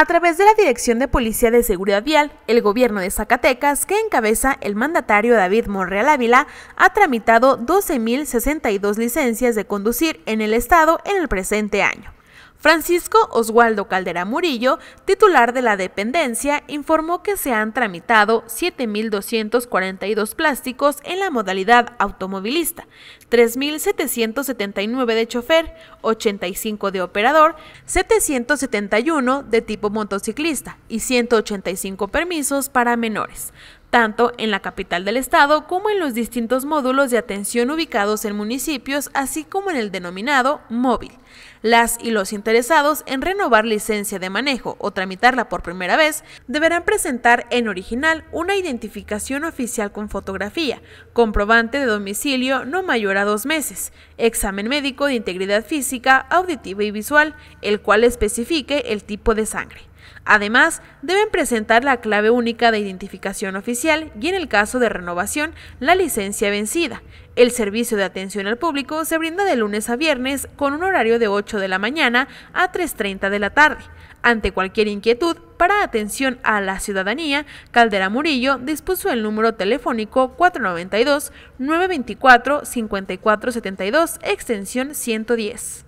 A través de la Dirección de Policía de Seguridad Vial, el gobierno de Zacatecas, que encabeza el mandatario David Monreal Ávila, ha tramitado 12.062 licencias de conducir en el estado en el presente año. Francisco Oswaldo Caldera Murillo, titular de la dependencia, informó que se han tramitado 7.242 plásticos en la modalidad automovilista, 3.779 de chofer, 85 de operador, 771 de tipo motociclista y 185 permisos para menores tanto en la capital del estado como en los distintos módulos de atención ubicados en municipios, así como en el denominado móvil. Las y los interesados en renovar licencia de manejo o tramitarla por primera vez deberán presentar en original una identificación oficial con fotografía, comprobante de domicilio no mayor a dos meses, examen médico de integridad física, auditiva y visual, el cual especifique el tipo de sangre. Además, deben presentar la clave única de identificación oficial y en el caso de renovación, la licencia vencida. El servicio de atención al público se brinda de lunes a viernes con un horario de 8 de la mañana a 3.30 de la tarde. Ante cualquier inquietud, para atención a la ciudadanía, Caldera Murillo dispuso el número telefónico 492-924-5472, extensión 110.